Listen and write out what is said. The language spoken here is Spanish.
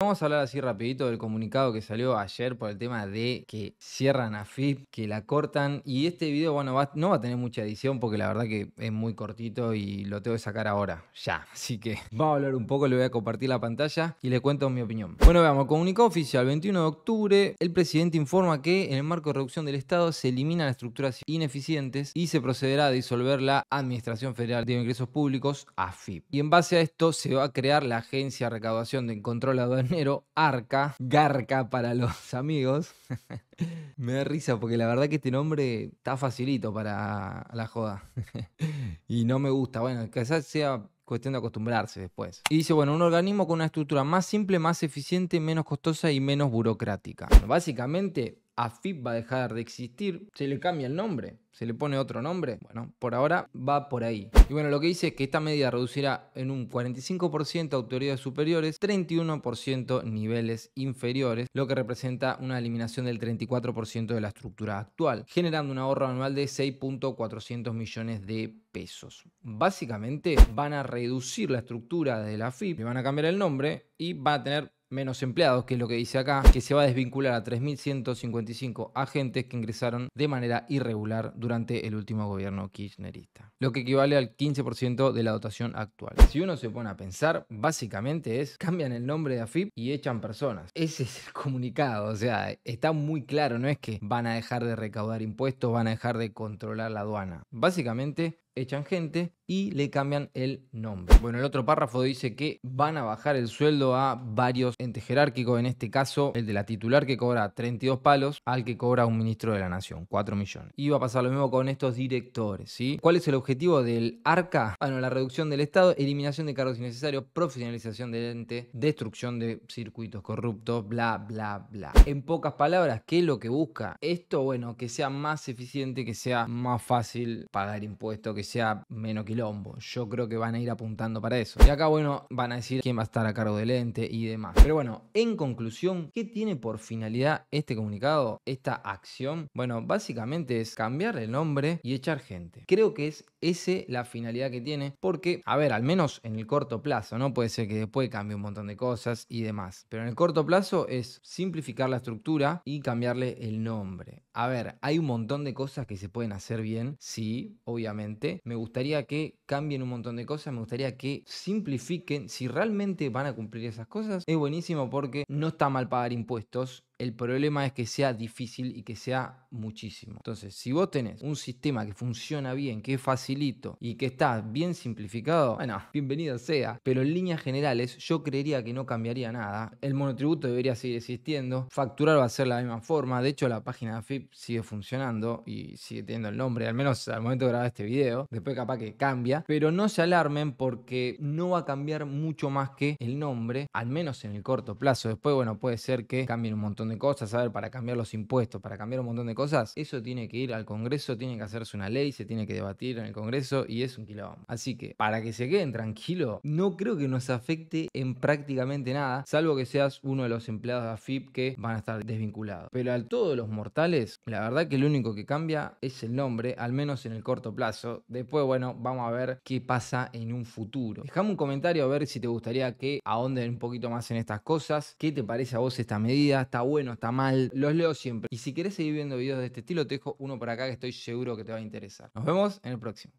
Vamos a hablar así rapidito del comunicado que salió ayer por el tema de que cierran a FIP, que la cortan y este video, bueno, no va a tener mucha edición porque la verdad que es muy cortito y lo tengo que sacar ahora, ya. Así que vamos a hablar un poco, le voy a compartir la pantalla y le cuento mi opinión. Bueno, veamos, comunicado oficial 21 de octubre, el presidente informa que en el marco de reducción del Estado se eliminan estructuras ineficientes y se procederá a disolver la Administración Federal de Ingresos Públicos, AFIP. Y en base a esto se va a crear la Agencia de Recaudación de Control Aduanero Arca, Garca para los amigos. Me da risa porque la verdad que este nombre está facilito para la joda. y no me gusta. Bueno, quizás sea cuestión de acostumbrarse después. Y dice, bueno, un organismo con una estructura más simple, más eficiente, menos costosa y menos burocrática. básicamente AFIP va a dejar de existir, se le cambia el nombre, se le pone otro nombre. Bueno, por ahora va por ahí. Y bueno, lo que dice es que esta medida reducirá en un 45% autoridades superiores, 31% niveles inferiores, lo que representa una eliminación del 34% de la estructura actual, generando un ahorro anual de 6.400 millones de pesos. Básicamente van a reducir la estructura de la AFIP, van a cambiar el nombre y va a tener menos empleados, que es lo que dice acá, que se va a desvincular a 3.155 agentes que ingresaron de manera irregular durante el último gobierno kirchnerista, lo que equivale al 15% de la dotación actual. Si uno se pone a pensar, básicamente es, cambian el nombre de AFIP y echan personas. Ese es el comunicado, o sea, está muy claro, no es que van a dejar de recaudar impuestos, van a dejar de controlar la aduana. Básicamente echan gente y le cambian el nombre. Bueno, el otro párrafo dice que van a bajar el sueldo a varios entes jerárquicos, en este caso el de la titular que cobra 32 palos al que cobra un ministro de la Nación, 4 millones. Y va a pasar lo mismo con estos directores, ¿sí? ¿Cuál es el objetivo del ARCA? Bueno, la reducción del Estado, eliminación de cargos innecesarios, profesionalización del ente, destrucción de circuitos corruptos, bla, bla, bla. En pocas palabras, ¿qué es lo que busca? Esto, bueno, que sea más eficiente, que sea más fácil pagar impuestos, que sea menos que lombo. Yo creo que van a ir apuntando para eso. Y acá, bueno, van a decir quién va a estar a cargo del ente y demás. Pero bueno, en conclusión, ¿qué tiene por finalidad este comunicado, esta acción? Bueno, básicamente es cambiar el nombre y echar gente. Creo que es ese la finalidad que tiene, porque, a ver, al menos en el corto plazo, ¿no? Puede ser que después cambie un montón de cosas y demás, pero en el corto plazo es simplificar la estructura y cambiarle el nombre. A ver, hay un montón de cosas que se pueden hacer bien, sí, obviamente. Me gustaría que cambien un montón de cosas, me gustaría que simplifiquen, si realmente van a cumplir esas cosas, es buenísimo porque no está mal pagar impuestos, el problema es que sea difícil y que sea muchísimo. Entonces, si vos tenés un sistema que funciona bien, que es facilito y que está bien simplificado, bueno, bienvenido sea. Pero en líneas generales, yo creería que no cambiaría nada. El monotributo debería seguir existiendo. Facturar va a ser la misma forma. De hecho, la página de AFIP sigue funcionando y sigue teniendo el nombre, al menos al momento de grabar este video. Después capaz que cambia. Pero no se alarmen porque no va a cambiar mucho más que el nombre, al menos en el corto plazo. Después, bueno, puede ser que cambien un montón de cosas, a ver, para cambiar los impuestos, para cambiar un montón de cosas, eso tiene que ir al Congreso, tiene que hacerse una ley, se tiene que debatir en el Congreso y es un quilombo. Así que, para que se queden tranquilos, no creo que nos afecte en prácticamente nada, salvo que seas uno de los empleados de AFIP que van a estar desvinculados. Pero al todos los mortales, la verdad que lo único que cambia es el nombre, al menos en el corto plazo. Después, bueno, vamos a ver qué pasa en un futuro. Dejame un comentario a ver si te gustaría que ahonden un poquito más en estas cosas. ¿Qué te parece a vos esta medida? ¿Está buena? bueno, está mal. Los leo siempre. Y si quieres seguir viendo videos de este estilo, te dejo uno por acá que estoy seguro que te va a interesar. Nos vemos en el próximo.